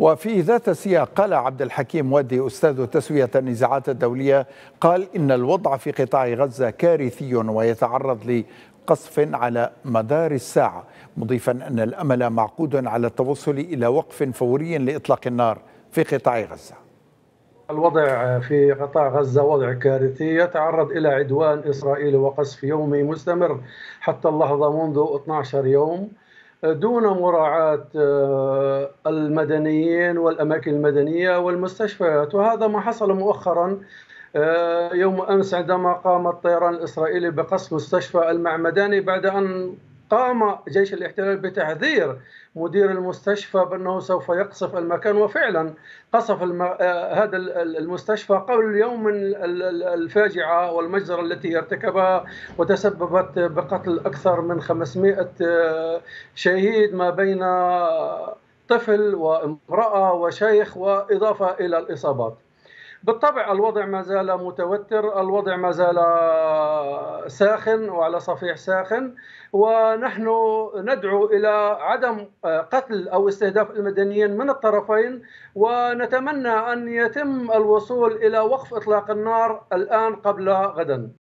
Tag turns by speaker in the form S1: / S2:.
S1: وفي ذات السياق قال عبد الحكيم ودي استاذ تسويه النزاعات الدوليه قال ان الوضع في قطاع غزه كارثي ويتعرض لقصف على مدار الساعه مضيفا ان الامل معقود على التوصل الى وقف فوري لاطلاق النار في قطاع غزه
S2: الوضع في قطاع غزة وضع كارثي يتعرض إلى عدوان إسرائيلي وقصف يومي مستمر حتى اللحظة منذ 12 يوم دون مراعاة آه، المدنيين والأماكن المدنية والمستشفيات وهذا ما حصل مؤخرا آه، يوم أمس عندما قام الطيران الإسرائيلي بقصف مستشفى المعمداني بعد أن قام جيش الاحتلال بتحذير مدير المستشفى بأنه سوف يقصف المكان وفعلا قصف الم... آه، هذا المستشفى قبل يوم الفاجعة والمجزرة التي ارتكبها وتسببت بقتل أكثر من 500 آه، شهيد ما بين طفل وامرأة وشيخ وإضافة إلى الإصابات بالطبع الوضع ما زال متوتر الوضع ما زال ساخن وعلى صفيح ساخن ونحن ندعو إلى عدم قتل أو استهداف المدنيين من الطرفين ونتمنى أن يتم الوصول إلى وقف إطلاق النار الآن قبل غدا